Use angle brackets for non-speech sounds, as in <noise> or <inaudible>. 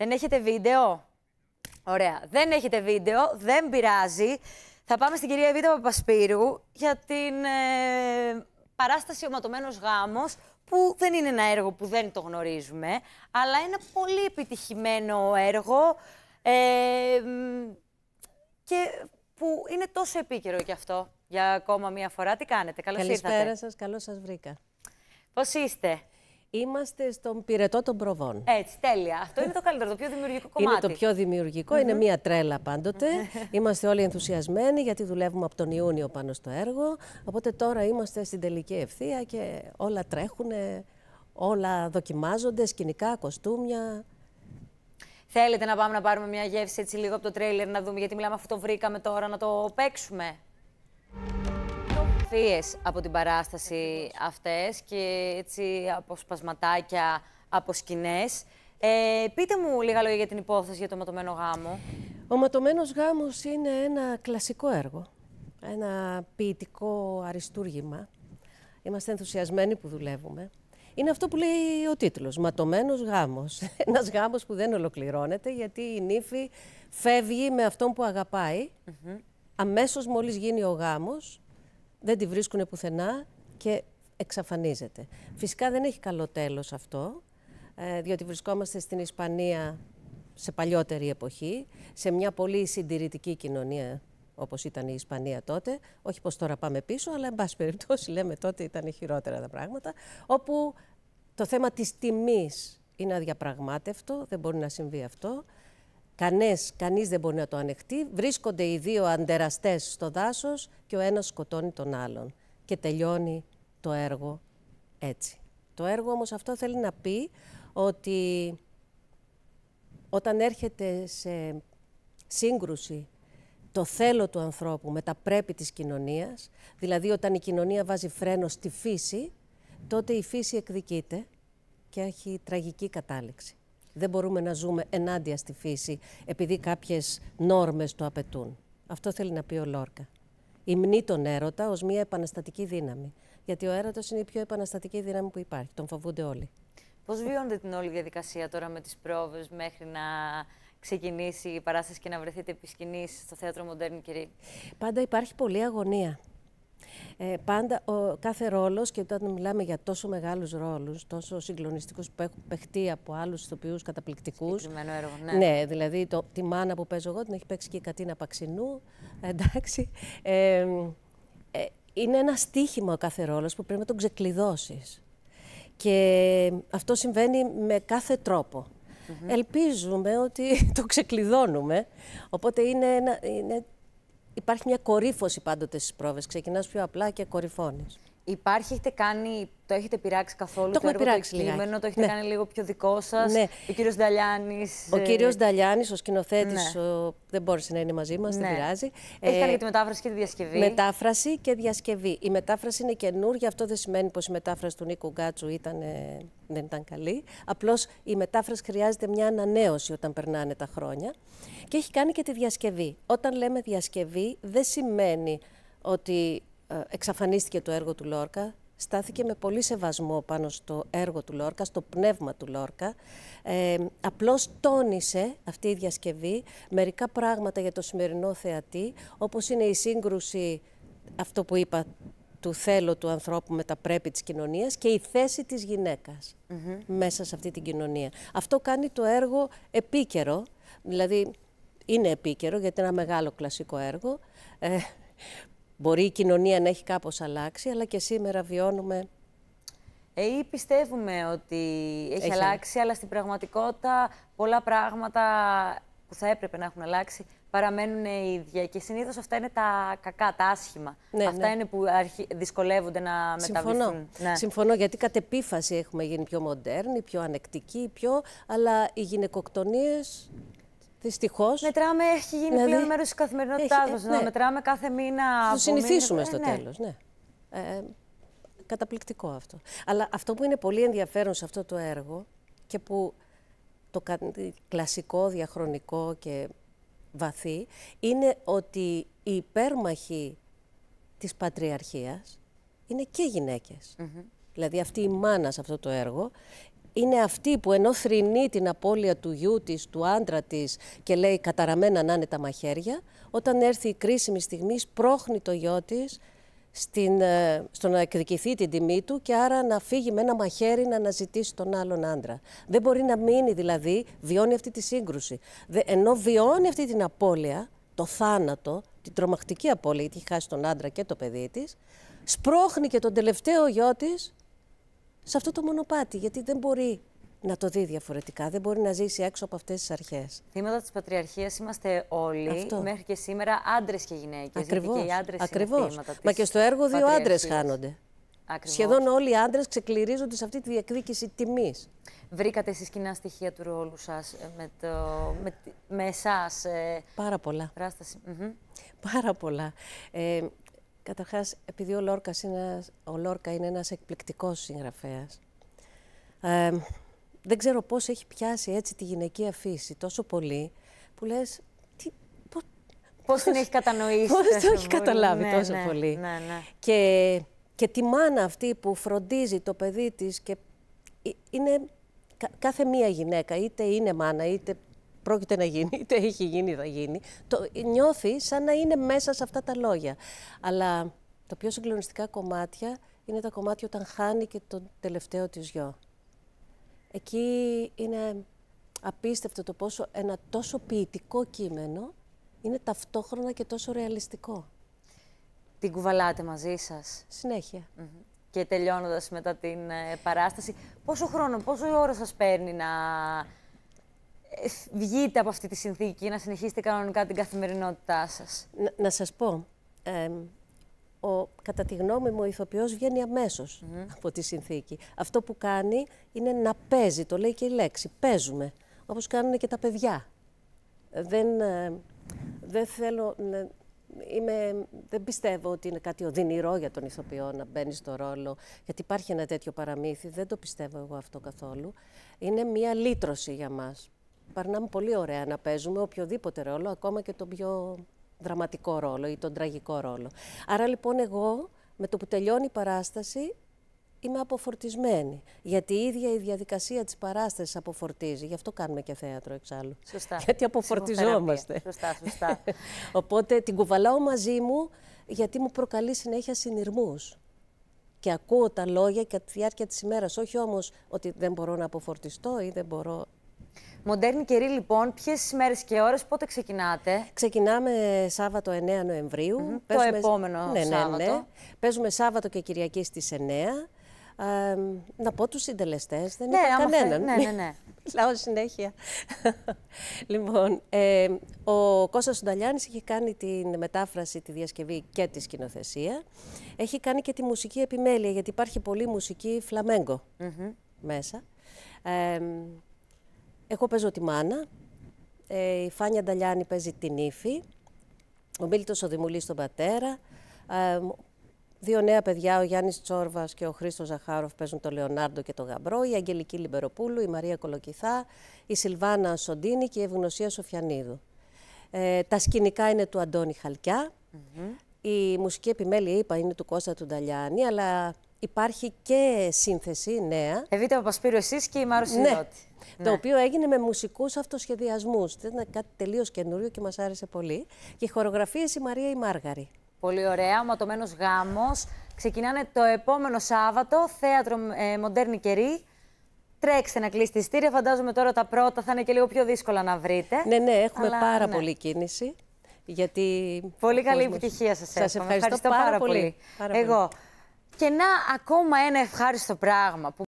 Δεν έχετε βίντεο. Ωραία. Δεν έχετε βίντεο. Δεν πειράζει. Θα πάμε στην κυρία Εβίτα Παπασπύρου για την ε, παράσταση «Οματωμένος γάμος» που δεν είναι ένα έργο που δεν το γνωρίζουμε, αλλά ένα πολύ επιτυχημένο έργο ε, και που είναι τόσο επίκαιρο κι αυτό για ακόμα μία φορά. Τι κάνετε, καλώς Καλησπέρα ήρθατε. Καλησπέρα σας, καλώς σας βρήκα. Πώς είστε. Είμαστε στον πυρετό των προβών. Έτσι, τέλεια. Αυτό είναι το καλύτερο, το πιο δημιουργικό κομμάτι. Είναι το πιο δημιουργικο είναι μία τρέλα πάντοτε. <laughs> είμαστε όλοι ενθουσιασμένοι γιατί δουλεύουμε από τον Ιούνιο πάνω στο έργο. Οπότε τώρα είμαστε στην τελική ευθεία και όλα τρέχουν, όλα δοκιμάζονται, σκηνικά, κοστούμια. Θέλετε να πάμε να πάρουμε μια γεύση έτσι λίγο από το τρέιλερ να δούμε γιατί μιλάμε αφού το βρήκαμε τώρα να το παίξουμε από την παράσταση αυτές και έτσι από σπασματάκια, από σκηνές. Ε, πείτε μου λίγα λόγια για την υπόθεση για το ματωμένο γάμο. Ο ματωμένος γάμος είναι ένα κλασικό έργο, ένα ποιητικό αριστούργημα. Είμαστε ενθουσιασμένοι που δουλεύουμε. Είναι αυτό που λέει ο τίτλος, ματωμένος γάμος. <laughs> Ένας γάμος που δεν ολοκληρώνεται γιατί η νύφη φεύγει με αυτόν που αγαπάει. Mm -hmm. Αμέσως μόλις γίνει ο γάμος, δεν τη βρίσκουν πουθενά και εξαφανίζεται. Φυσικά δεν έχει καλό τέλος αυτό, ε, διότι βρισκόμαστε στην Ισπανία σε παλιότερη εποχή, σε μια πολύ συντηρητική κοινωνία όπως ήταν η Ισπανία τότε. Όχι πως τώρα πάμε πίσω, αλλά εν πάση περιπτώσει λέμε τότε ήταν χειρότερα τα πράγματα. Όπου το θέμα της τιμής είναι αδιαπραγμάτευτο, δεν μπορεί να συμβεί αυτό. Κανές, κανείς δεν μπορεί να το ανεχτεί. Βρίσκονται οι δύο αντεραστές στο δάσος και ο ένας σκοτώνει τον άλλον. Και τελειώνει το έργο έτσι. Το έργο όμως αυτό θέλει να πει ότι όταν έρχεται σε σύγκρουση το θέλω του ανθρώπου με τα πρέπει της κοινωνίας, δηλαδή όταν η κοινωνία βάζει φρένο στη φύση, τότε η φύση εκδικείται και έχει τραγική κατάληξη δεν μπορούμε να ζούμε ενάντια στη φύση επειδή κάποιες νόρμες το απαιτούν. Αυτό θέλει να πει ο Λόρκα. Υμνεί τον έρωτα ως μια επαναστατική δύναμη. Γιατί ο έρωτας είναι η πιο επαναστατική δύναμη που υπάρχει. Τον φοβούνται όλοι. Πώς βιώνετε την όλη διαδικασία τώρα με τις πρόβες μέχρι να ξεκινήσει η παράσταση και να βρεθείτε επί στο Θέατρο Μοντέρνη κύριε. Πάντα υπάρχει πολλή αγωνία. Ε, πάντα ο, κάθε ρόλος, και όταν μιλάμε για τόσο μεγάλους ρόλους, τόσο συγκλονιστικούς που έχουν παιχτεί από άλλους ηθοποιούς καταπληκτικούς. Ναι. ναι, δηλαδή το, τη μάνα που παίζω εγώ την έχει παίξει και η Κατίνα Παξινού. εντάξει. Ε, ε είναι ένα στίχημα ο κάθε ρόλος που πρέπει να τον ξεκλειδώσεις. Και αυτό συμβαίνει με κάθε τρόπο. Ελπίζουμε ότι <laughs> το ξεκλειδώνουμε. Οπότε είναι, ένα, είναι υπάρχει μια κορύφωση πάντοτε στις πρόβες. Ξεκινάς πιο απλά και κορυφώνεις. Υπάρχει, έχετε κάνει, το έχετε πειράξει καθόλου το, το έργο, πειράξει το το έχετε ναι. κάνει λίγο πιο δικό σας, ναι. ο κύριος Νταλιάνης. Ο ε, κύριος Νταλιάνης, ο σκηνοθέτης, ναι. δεν μπόρεσε να είναι μαζί μας, δεν πειράζει. Έχει ε... κάνει και τη μετάφραση και τη διασκευή. Μετάφραση και διασκευή. Η μετάφραση είναι καινούργια, αυτό δεν σημαίνει πως η μετάφραση του Νίκου Γκάτσου ήταν, ε, δεν ήταν καλή. Απλώς η μετάφραση χρειάζεται μια ανανέωση όταν περνάνε τα χρόνια. Και έχει κάνει και τη διασκευή. Όταν λέμε διασκευή δεν σημαίνει ότι ε, εξαφανίστηκε το έργο του Λόρκα, στάθηκε με πολύ σεβασμό πάνω στο έργο του Λόρκα, στο πνεύμα του Λόρκα. Ε, απλώς τόνισε αυτή η διασκευή μερικά πράγματα για το σημερινό θεατή, όπως είναι η σύγκρουση, αυτό που είπα, του θέλω του ανθρώπου με τα πρέπει της κοινωνίας και η θέση της γυναίκας μέσα σε αυτή την κοινωνία. Αυτό κάνει το έργο επίκαιρο, δηλαδή είναι επίκαιρο γιατί είναι ένα μεγάλο κλασικό έργο, ε, Μπορεί η κοινωνία να έχει κάπως αλλάξει, αλλά και σήμερα βιώνουμε... Ε, ή πιστεύουμε ότι έχει, έχει αλλάξει, αλλά στην πραγματικότητα πολλά πράγματα που θα έπρεπε να έχουν αλλάξει παραμένουν ίδια. Και συνήθως αυτά είναι τα κακά, τα άσχημα. Ναι, αυτά ναι. είναι που δυσκολεύονται να μεταβληθούν. Συμφωνώ. Ναι. Συμφωνώ, γιατί κατ' επίφαση έχουμε γίνει πιο μοντέρνοι, πιο ανεκτικοί, πιο... αλλά οι γυναικοκτονίες... Δυστυχώς. Μετράμε, έχει γίνει δηλαδή, πλέον μέρος της καθημερινότητάς ε, μας. ναι. μετράμε κάθε μήνα. Θα το συνηθίσουμε στο ε, ναι. τέλος. Ναι. Ε, καταπληκτικό αυτό. Αλλά αυτό που είναι πολύ ενδιαφέρον σε αυτό το έργο και που το ε, κλασικό, διαχρονικό και βαθύ είναι ότι οι υπέρμαχοι της πατριαρχίας είναι και γυναίκες. Δηλαδή αυτή η μάνα σε αυτό το έργο είναι αυτή που ενώ θρυνεί την απώλεια του γιού της, του άντρα της και λέει καταραμένα να είναι τα μαχαίρια, όταν έρθει η κρίσιμη στιγμή σπρώχνει το γιο της ε, στο να εκδικηθεί την τιμή του και άρα να φύγει με ένα μαχαίρι να αναζητήσει τον άλλον άντρα. Δεν μπορεί να μείνει δηλαδή, βιώνει αυτή τη σύγκρουση. Ενώ βιώνει αυτή την απώλεια, το θάνατο, την τρομακτική απώλεια, γιατί έχει χάσει τον άντρα και το παιδί της, σπρώχνει και τον τελευταίο γιο της σε αυτό το μονοπάτι, γιατί δεν μπορεί να το δει διαφορετικά. Δεν μπορεί να ζήσει έξω από αυτές τις αρχές. Θύματα της Πατριαρχίας είμαστε όλοι. Μέχρι και σήμερα άντρες και γυναίκες. Ακριβώ. Ακριβώ. Μα και στο έργο δύο άντρες χάνονται. Ακριβώς. Σχεδόν όλοι οι άντρες ξεκληρίζονται σε αυτή τη διεκδίκηση τιμής. Βρήκατε εσείς κοινά στοιχεία του ρόλου σας με, το, με, με εσάς. Ε, Πάρα πολλά. Πάρα πολλά. Ε, Καταρχάς, επειδή ο Λόρκας είναι ο Λόρκα είναι ένας εκπληκτικός συγγραφέας, ε, δεν ξέρω πώς έχει πιάσει έτσι τη γυναικεία φύση τόσο πολύ, που λες, τι, πώς, την έχει κατανοήσει. Πώς το έχει καταλάβει τόσο ναι, ναι πολύ. Ναι, ναι, και, και τη μάνα αυτή που φροντίζει το παιδί της και είναι κάθε μία γυναίκα, είτε είναι μάνα, είτε πρόκειται να γίνει, είτε έχει γίνει, θα γίνει. Το νιώθει σαν να είναι μέσα σε αυτά τα λόγια. Αλλά τα πιο συγκλονιστικά κομμάτια είναι τα κομμάτια όταν χάνει και τον τελευταίο της γιο. Εκεί είναι απίστευτο το πόσο ένα τόσο ποιητικό κείμενο είναι ταυτόχρονα και τόσο ρεαλιστικό. Την κουβαλάτε μαζί σας. Συνέχεια. Και τελειώνοντας μετά την ε, παράσταση, πόσο χρόνο, πόσο ώρα σας παίρνει να βγείτε από αυτή τη συνθήκη να συνεχίσετε κανονικά την καθημερινότητά σας. Να, να σας πω, ο, κατά τη γνώμη μου ο ηθοποιός βγαίνει αμέσως από τη συνθήκη. Αυτό που κάνει είναι να παίζει, το λέει και η λέξη, παίζουμε, όπως κάνουν και τα παιδιά. Δεν, ε, ε, δεν πιστεύω ότι είναι κάτι οδυνηρό για τον ηθοποιό να μπαίνει στο ρόλο, γιατί υπάρχει ένα τέτοιο παραμύθι, δεν το πιστεύω εγώ αυτό καθόλου. Είναι μία λύτρωση για μας Παρνάμε πολύ ωραία να παίζουμε οποιοδήποτε ρόλο, ακόμα και τον πιο δραματικό ρόλο ή τον τραγικό ρόλο. Άρα λοιπόν εγώ με το που τελειώνει η παράσταση είμαι αποφορτισμένη. Γιατί η ίδια η διαδικασία της παράστασης αποφορτίζει. Γι' αυτό κάνουμε και θέατρο εξάλλου. Σωστά. <laughs> Γιατί αποφορτιζόμαστε. Σωστά, σωστά. <laughs> Οπότε την κουβαλάω μαζί μου γιατί μου προκαλεί συνέχεια συνειρμούς. Και ακούω τα λόγια κατά τη διάρκεια της ημέρας Όχι όμως ότι δεν μπορώ να αποφορτιστώ ή δεν μπορώ Μοντέρνη καιρή, λοιπόν, ποιες μέρε και ώρες, πότε ξεκινάτε. Ξεκινάμε Σάββατο 9 Νοεμβρίου. Mm -hmm. Παίζουμε... Το επόμενο ναι, ναι, Σάββατο. Ναι, Παίζουμε Σάββατο και Κυριακή στις 9. Ε, να πω τους συντελεστές, δεν ναι, είναι κανέναν. Ναι, ναι, ναι. <laughs> Λάω συνέχεια. <laughs> λοιπόν, ε, ο Κώστας Σουνταλιάνης έχει κάνει τη μετάφραση, τη διασκευή και τη σκηνοθεσία. Έχει κάνει και τη μουσική επιμέλεια, γιατί υπάρχει πολλή μουσική φλαμέγκο mm -hmm. μέσα. Ε, εγώ παίζω τη μάνα. Ε, η Φάνια Νταλιάνη παίζει την ύφη. Ο Μίλτος ο τον πατέρα. Ε, δύο νέα παιδιά, ο Γιάννης Τσόρβας και ο Χρήστος Ζαχάροφ παίζουν τον Λεωνάρντο και τον Γαμπρό. Η Αγγελική Λιμπεροπούλου, η Μαρία Κολοκυθά, η Σιλβάνα Σοντίνη και η Ευγνωσία Σοφιανίδου. Ε, τα σκηνικά είναι του Αντώνη Χαλκιά. Η μουσική επιμέλεια, είπα, είναι του Κώστα του Νταλιάνη, αλλά υπάρχει και σύνθεση νέα. Ε, από Παπασπύρου εσείς και η Μάρου Συνδότη. Ναι. Το ναι. οποίο έγινε με μουσικούς αυτοσχεδιασμούς. Ήταν κάτι τελείως καινούριο και μας άρεσε πολύ. Και χορογραφίες η Μαρία η Μάργαρη. Πολύ ωραία, ματωμένος γάμος. Ξεκινάνε το επόμενο Σάββατο, θέατρο ε, Μοντέρνη Κερή. Τρέξτε να κλείσετε εισιτήρια. Φαντάζομαι τώρα τα πρώτα θα είναι και λίγο πιο δύσκολα να βρείτε. Ναι, ναι, έχουμε πάρα ναι. πολύ κίνηση. Γιατί... Πολύ καλή επιτυχία σας, σας Σα Ευχαριστώ, πάρα, πολύ. Εγώ. Και να ακόμα ένα ευχάριστο πράγμα που